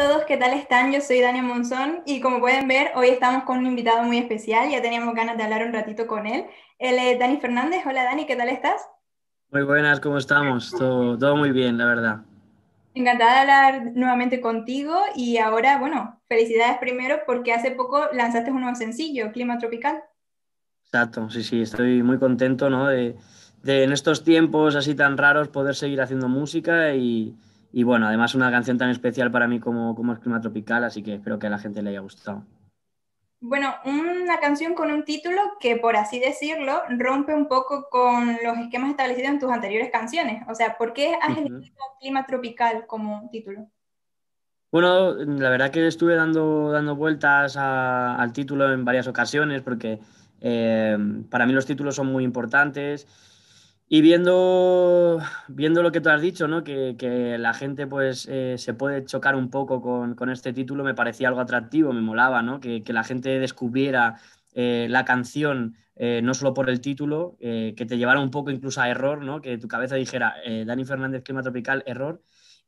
todos, ¿qué tal están? Yo soy daniel Monzón y como pueden ver, hoy estamos con un invitado muy especial, ya teníamos ganas de hablar un ratito con él. Él es Dani Fernández. Hola Dani, ¿qué tal estás? Muy buenas, ¿cómo estamos? Todo, todo muy bien, la verdad. Encantada de hablar nuevamente contigo y ahora, bueno, felicidades primero porque hace poco lanzaste un nuevo sencillo, Clima Tropical. Exacto, sí, sí, estoy muy contento, ¿no? De, de en estos tiempos así tan raros poder seguir haciendo música y y bueno, además una canción tan especial para mí como, como es Clima Tropical, así que espero que a la gente le haya gustado. Bueno, una canción con un título que, por así decirlo, rompe un poco con los esquemas establecidos en tus anteriores canciones. O sea, ¿por qué has elegido Clima Tropical como título? Bueno, la verdad que estuve dando, dando vueltas al título en varias ocasiones porque eh, para mí los títulos son muy importantes y viendo, viendo lo que tú has dicho, que, la gente pues, eh, se puede chocar un poco con, este título, me parecía algo atractivo, me molaba, ¿no? que, la gente descubriera eh, la canción eh, no solo por el título, que te llevara un poco incluso a error, ¿no? que tu cabeza dijera, Dani Fernández, Clima Tropical, error,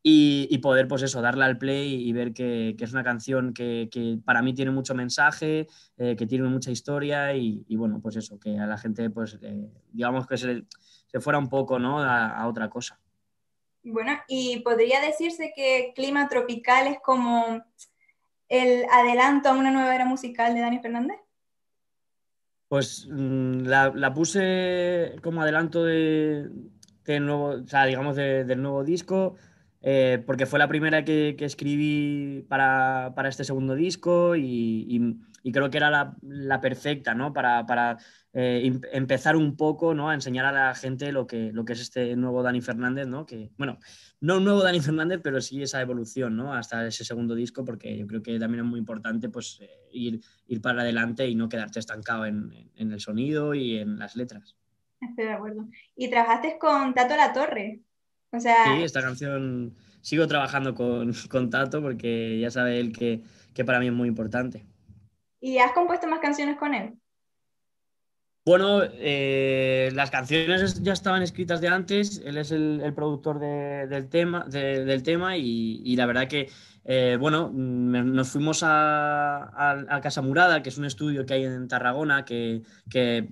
y, poder, pues eso, darle al play y ver que, es una canción que, para mí tiene mucho mensaje, que tiene mucha historia y, bueno, pues eso, que a la gente, pues digamos que es el se fuera un poco ¿no? a, otra cosa. Bueno, y podría decirse que Clima Tropical es como el adelanto a una nueva era musical de Dani Fernández. Pues mm, la, puse como adelanto de, nuevo, digamos del nuevo disco. Eh, porque fue la primera que, escribí para, este segundo disco y, creo que era la, perfecta para, eh, em, empezar un poco a enseñar a la gente lo que, lo que es este nuevo Dani Fernández, ¿no? que, bueno, no un nuevo Dani Fernández, pero sí esa evolución hasta ese segundo disco, porque yo creo que también es muy importante pues, eh, ir, para adelante y no quedarte estancado en, en el sonido y en las letras. Estoy de acuerdo. Y trabajaste con Tato La Torre. Sí, esta canción sigo trabajando con, Tato porque ya sabe él que, para mí es muy importante. ¿Y has compuesto más canciones con él? Bueno, eh, las canciones ya estaban escritas de antes, él es el, productor del tema, del tema y la verdad que eh, bueno, mm, eh, nos fuimos a, Casa Murada, que es un estudio que hay en Tarragona, que,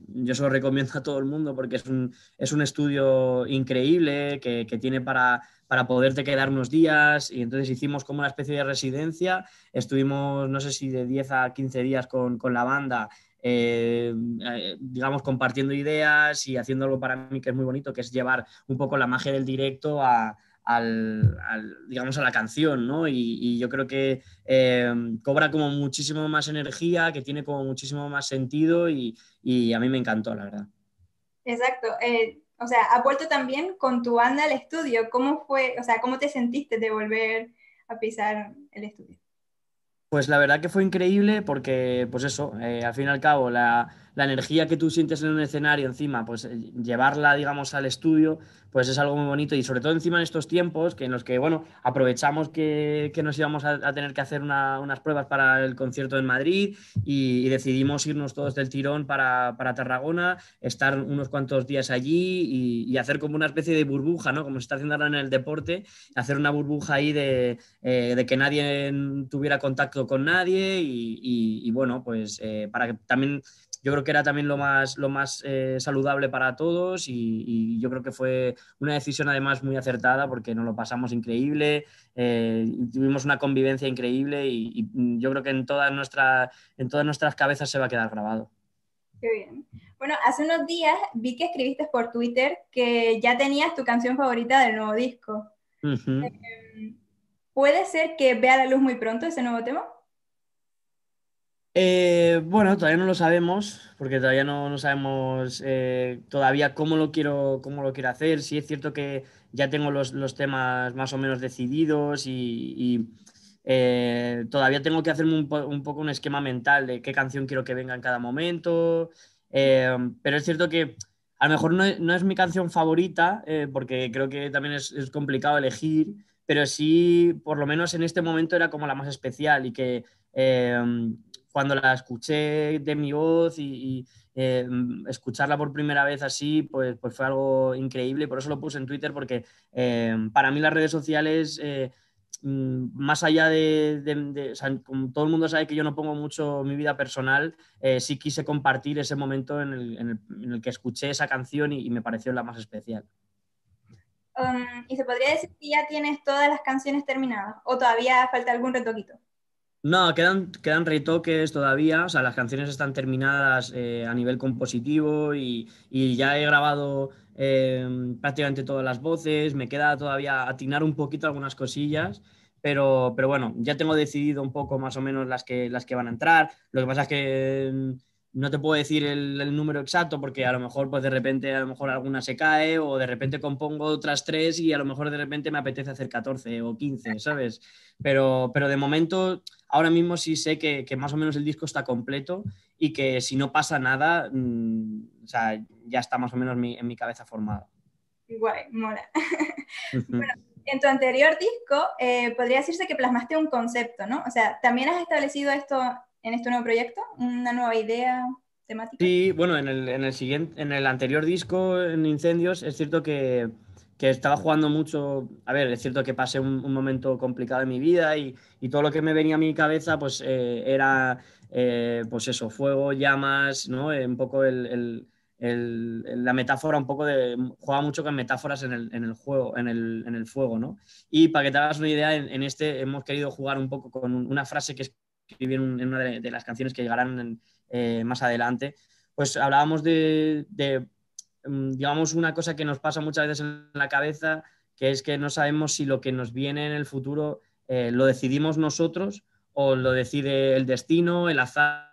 yo se lo recomiendo a todo el mundo porque es un, estudio increíble que, tiene para, poderte quedar unos días y entonces hicimos como una especie de residencia, estuvimos no sé si de 10 a 15 días con, la banda, eh, digamos compartiendo ideas y haciendo algo para mí que es muy bonito, que es llevar un poco la magia del directo a, al, digamos, a la canción, ¿no? Y, yo creo que em, cobra como muchísimo más energía, que tiene como muchísimo más sentido y, a mí me encantó, la verdad. Exacto. Eh, o sea, ha vuelto también con tu banda al estudio. ¿Cómo fue, o sea, cómo te sentiste de volver a pisar el estudio? Pues la verdad que fue increíble porque, pues eso, eh, al fin y al cabo, la, la energía que tú sientes en un escenario encima, pues eh, llevarla, digamos, al estudio, pues es algo muy bonito y sobre todo encima en estos tiempos que en los que, bueno, aprovechamos que, nos íbamos a, tener que hacer unas pruebas para el concierto en Madrid y, decidimos irnos todos del tirón para, Tarragona, estar unos cuantos días allí y, hacer como una especie de burbuja, ¿no? Como se está haciendo ahora en el deporte, hacer una burbuja ahí de, eh, que nadie tuviera contacto con nadie y, bueno, pues eh, para que también yo creo que era también lo más, lo más eh, saludable para todos y, yo creo que fue una decisión además muy acertada porque nos lo pasamos increíble, eh, tuvimos una convivencia increíble y, yo creo que en, en todas nuestras cabezas se va a quedar grabado. Qué bien. Bueno, hace unos días vi que escribiste por Twitter que ya tenías tu canción favorita del nuevo disco. Em, ¿Puede ser que vea la luz muy pronto ese nuevo tema? Eh, bueno, todavía no lo sabemos, porque todavía no, sabemos eh, todavía cómo lo, quiero, cómo lo quiero hacer. Sí es cierto que ya tengo los, temas más o menos decididos y, eh, todavía tengo que hacerme un, poco un esquema mental de qué canción quiero que venga en cada momento. pero es cierto que a lo mejor no, es mi canción favorita, porque creo que también es, complicado elegir, pero sí, por lo menos en este momento era como la más especial y que cuando la escuché de mi voz y, eh, mm, escucharla por primera vez así, pues, pues fue algo increíble. Por eso lo puse en Twitter, porque eh, para mí las redes sociales, eh, mm, más allá de, todo el mundo sabe que yo no pongo mucho mi vida personal, sí quise compartir ese momento en el, que escuché esa canción y, me pareció la más especial. Um, ¿Y se podría decir que ya tienes todas las canciones terminadas o todavía falta algún retoquito? No, quedan, quedan retoques todavía, o sea, las canciones están terminadas eh, a nivel compositivo y, ya he grabado em, prácticamente todas las voces, me queda todavía atinar un poquito algunas cosillas, pero, pero bueno, ya tengo decidido un poco más o menos las que, las que van a entrar, lo que pasa es que em, no te puedo decir el, número exacto porque a lo mejor pues de repente a lo mejor alguna se cae o de repente compongo otras tres y a lo mejor de repente me apetece hacer 14 o 15, ¿sabes? Pero, pero de momento ahora mismo sí sé que, más o menos el disco está completo y que si no pasa nada, mm, o sea, ya está más o menos en mi cabeza formado. Guay, mola. bueno, en tu anterior disco eh, podría decirse que plasmaste un concepto, ¿no? O sea, también has establecido esto en este nuevo proyecto? ¿Una nueva idea temática? Sí, bueno, en el, en el siguiente, en el anterior disco, en Incendios, es cierto que, estaba jugando mucho. A ver, es cierto que pasé un, momento complicado en mi vida y, todo lo que me venía a mi cabeza, pues eh, era, eh, pues eso, fuego, llamas, ¿no? Eh, un poco el, la metáfora un poco de... Jugaba mucho con metáforas en el, en el juego, en el, en el, fuego, ¿no? Y para que te hagas una idea, en, este hemos querido jugar un poco con una frase que es escribí en, una de, las canciones que llegarán eh, más adelante, pues hablábamos de, mm, digamos, una cosa que nos pasa muchas veces en la cabeza, que es que no sabemos si lo que nos viene en el futuro eh, lo decidimos nosotros o lo decide el destino, el azar.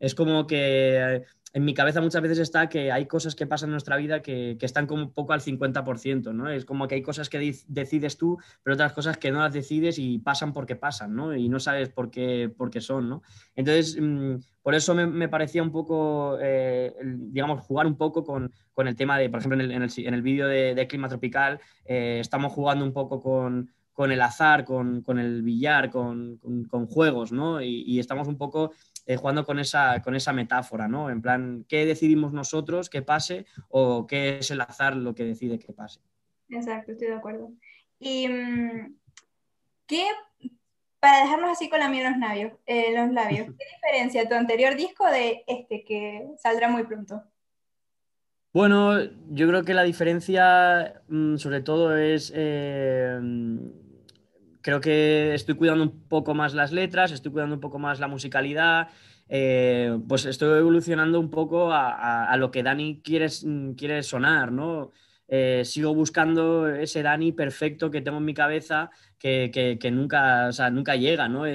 Es como que en mi cabeza muchas veces está que hay cosas que pasan en nuestra vida que, están como poco al 50%, ¿no? Es como que hay cosas que decides tú, pero otras cosas que no las decides y pasan porque pasan, ¿no? Y no sabes por qué, por qué son, ¿no? Entonces, mm, por eso me, parecía un poco, eh, digamos, jugar un poco con, el tema de, por ejemplo, en el, en vídeo de, clima tropical, eh, estamos jugando un poco con, el azar, con, el billar, con, juegos, ¿no? y, estamos un poco eh, jugando con esa, con esa metáfora, ¿no? En plan, ¿qué decidimos nosotros que pase o qué es el azar lo que decide que pase? Exacto, estoy de acuerdo. Y mm, qué, para dejarnos así con la mía en los labios, eh, los labios, ¿qué diferencia tu anterior disco de este que saldrá muy pronto? Bueno, yo creo que la diferencia mm, sobre todo es eh, creo que estoy cuidando un poco más las letras, estoy cuidando un poco más la musicalidad, eh, pues estoy evolucionando un poco a, lo que Dani quiere, quiere sonar, ¿no? Eh, sigo buscando ese Dani perfecto que tengo en mi cabeza que, nunca, nunca llega, ¿no?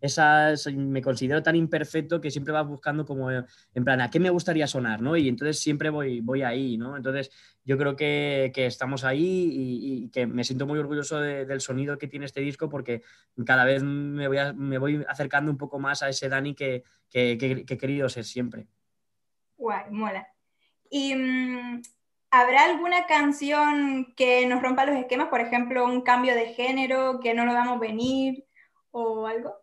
esas, me considero tan imperfecto que siempre vas buscando como, eh, en plan, ¿a qué me gustaría sonar? ¿no? Y entonces siempre voy, voy ahí, ¿no? Entonces yo creo que, estamos ahí y, que me siento muy orgulloso del sonido que tiene este disco porque cada vez me voy, me voy acercando un poco más a ese Dani que, he querido ser siempre. Guay, mola. Y... Mm, ¿Habrá alguna canción que nos rompa los esquemas? Por ejemplo, un cambio de género que no lo damos venir o algo.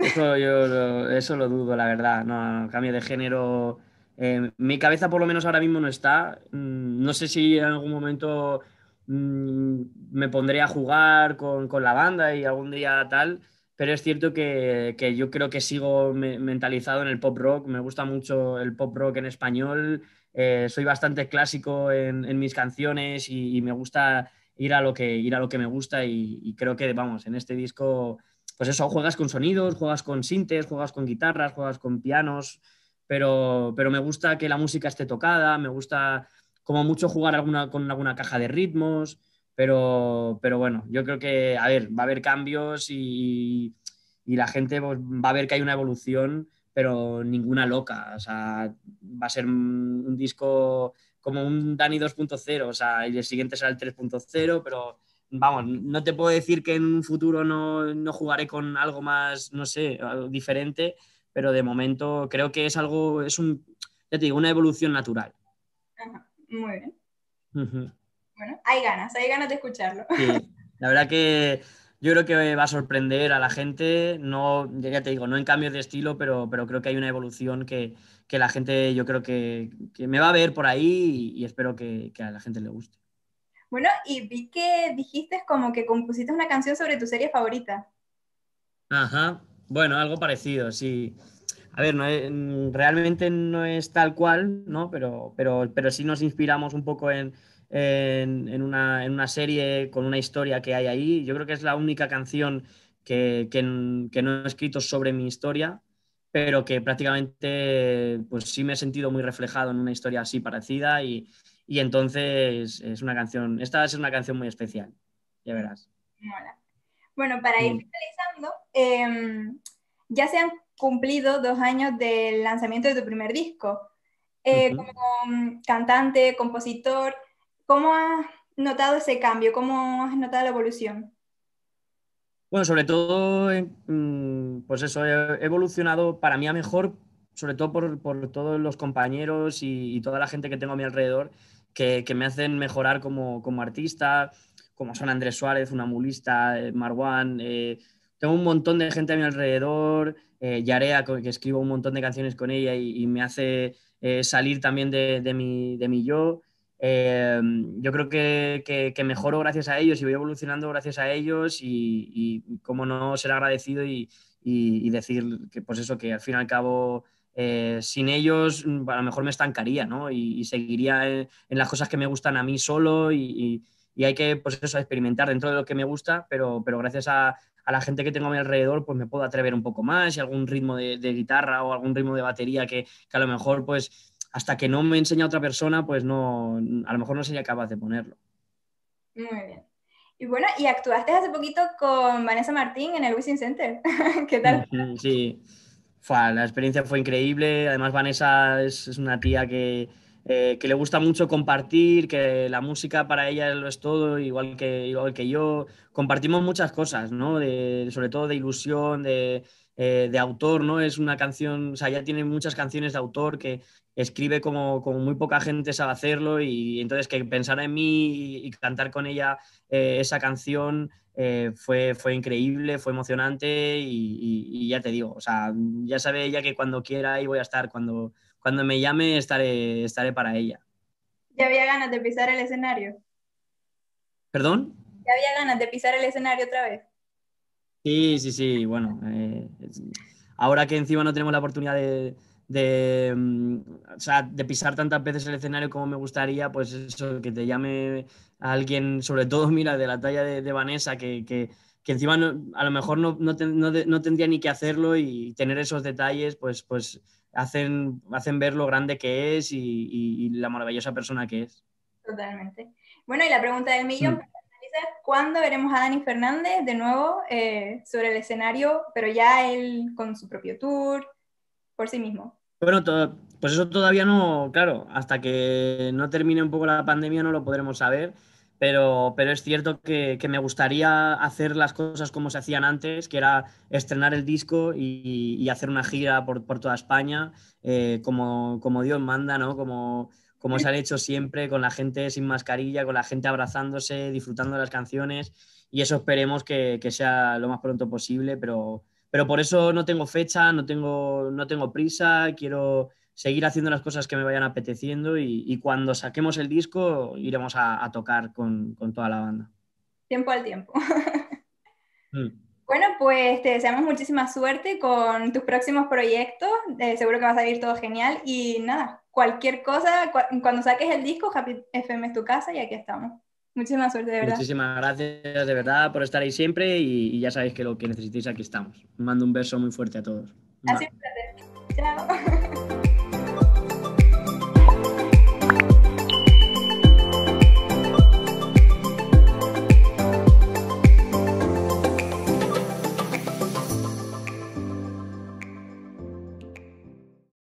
Eso yo lo, eso lo dudo, la verdad. No, cambio de género. Eh, mi cabeza por lo menos ahora mismo no está. Mm, no sé si en algún momento mm, me pondré a jugar con, la banda y algún día tal, pero es cierto que, yo creo que sigo mentalizado en el pop rock. Me gusta mucho el pop rock en español. Eh, soy bastante clásico en, mis canciones y, me gusta ir a lo que, ir a lo que me gusta y creo que, vamos, en este disco pues eso, juegas con sonidos, juegas con sintes, juegas con guitarras, juegas con pianos, pero, pero me gusta que la música esté tocada, me gusta como mucho jugar alguna, con alguna caja de ritmos, pero, bueno, yo creo que, a ver, va a haber cambios y, la gente pues, va a ver que hay una evolución, pero ninguna loca, o sea, va a ser un disco como un Dani 2.0, o sea, el siguiente será el 3.0, pero vamos, no te puedo decir que en un futuro no, jugaré con algo más, no sé, diferente, pero de momento creo que es algo, es un, ya te digo, una evolución natural. muy bien. Bueno, hay ganas, hay ganas de escucharlo. la verdad que yo creo que va a sorprender a la gente, no, ya te digo, no en cambios de estilo, pero, pero creo que hay una evolución que, la gente, yo creo que, me va a ver por ahí y, espero que a la gente le guste. Bueno, y vi que dijiste como que compusiste una canción sobre tu serie favorita. Ajá, bueno, algo parecido, sí. A ver, no realmente no es tal cual, ¿no? Pero, pero, pero sí nos inspiramos un poco en, una, serie con una historia que hay ahí. Yo creo que es la única canción que, que no he escrito sobre mi historia, pero que prácticamente, pues sí me he sentido muy reflejado en una historia así parecida y, y entonces es una canción, esta va a ser una canción muy especial, ya verás. Bueno, para ir finalizando, em, ya se han cumplido dos años del lanzamiento de tu primer disco. Eh, como mm, cantante, compositor, ¿cómo has notado ese cambio? ¿Cómo has notado la evolución? Bueno, sobre todo, eh, mm, pues eso, he evolucionado para mí a mejor, sobre todo por, todos los compañeros y, y, toda la gente que tengo a mi alrededor, que, me hacen mejorar como, artista, como son Andrés Suárez, una mulista, eh, Marwan. Eh, tengo un montón de gente a mi alrededor, eh, Yarea, que escribo un montón de canciones con ella y, me hace eh, salir también de, de, mi, yo. yo creo que, que, mejoro gracias a ellos y voy evolucionando gracias a ellos y, y cómo no ser agradecido y, y, decir que pues eso, que al fin y al cabo eh, sin ellos mm, a lo mejor me estancaría, ¿no? Y, seguiría eh, en, las cosas que me gustan a mí solo y, hay que, pues experimentar dentro de lo que me gusta, pero, pero gracias a, la gente que tengo a mi alrededor, pues me puedo atrever un poco más y algún ritmo de, guitarra o algún ritmo de batería que, a lo mejor, pues, hasta que no me enseña otra persona, pues no, a lo mejor no sería capaz de ponerlo. Muy bien. Y bueno, y actuaste hace poquito con Vanessa Martín en el Wishing Center. ¿Qué tal? Sí, la experiencia fue increíble. Además, Vanessa es, una tía eh, que, le gusta mucho compartir, que la música para ella lo es todo, igual que, igual que yo. Compartimos muchas cosas, sobre todo de ilusión, de, eh, de autor, ¿no? Es una canción, o sea, ya tiene muchas canciones de autor que escribe como, como muy poca gente sabe hacerlo y entonces que pensar en mí y, cantar con ella eh, esa canción eh, fue, fue increíble, fue emocionante y, ya te digo, o sea, ya sabe ella que cuando quiera ahí voy a estar, cuando, cuando me llame estaré, estaré para ella. ¿Ya había ganas de pisar el escenario? ¿Perdón? ¿Ya había ganas de pisar el escenario otra vez? Sí, sí, sí, bueno, eh, ahora que encima no tenemos la oportunidad mm, de, pisar tantas veces el escenario como me gustaría, pues eso, que te llame a alguien, sobre todo, mira, de la talla de, Vanessa, que, que, encima a lo mejor no, no, no, tendría ni que hacerlo y tener esos detalles, pues, pues hacen, hacen ver lo grande que es y, y, y la maravillosa persona que es. Totalmente. Bueno, y la pregunta del millón, mm cuándo veremos a Dani Fernández de nuevo eh, sobre el escenario, pero ya él con su propio tour, por sí mismo. Bueno, pues eso todavía no, claro, hasta que no termine un poco la pandemia no lo podremos saber, pero, pero es cierto que, me gustaría hacer las cosas como se hacían antes, que era estrenar el disco y, hacer una gira por, toda España, eh, como, Dios manda, ¿no? Como, como se han hecho siempre, con la gente sin mascarilla, con la gente abrazándose, disfrutando de las canciones. Y eso esperemos que, sea lo más pronto posible, pero, pero por eso no tengo fecha, no tengo, no tengo prisa, quiero seguir haciendo las cosas que me vayan apeteciendo y, cuando saquemos el disco iremos a, tocar con, toda la banda. Tiempo al tiempo. Mm. Bueno, pues te deseamos muchísima suerte con tus próximos proyectos. Eh, seguro que va a salir todo genial. Y nada, cualquier cosa, cuando saques el disco, FM es tu casa y aquí estamos. Muchísima suerte, de verdad. Muchísimas gracias, de verdad, por estar ahí siempre. Y, ya sabéis que lo que necesitáis aquí estamos. Mando un beso muy fuerte a todos. Así es, Chao.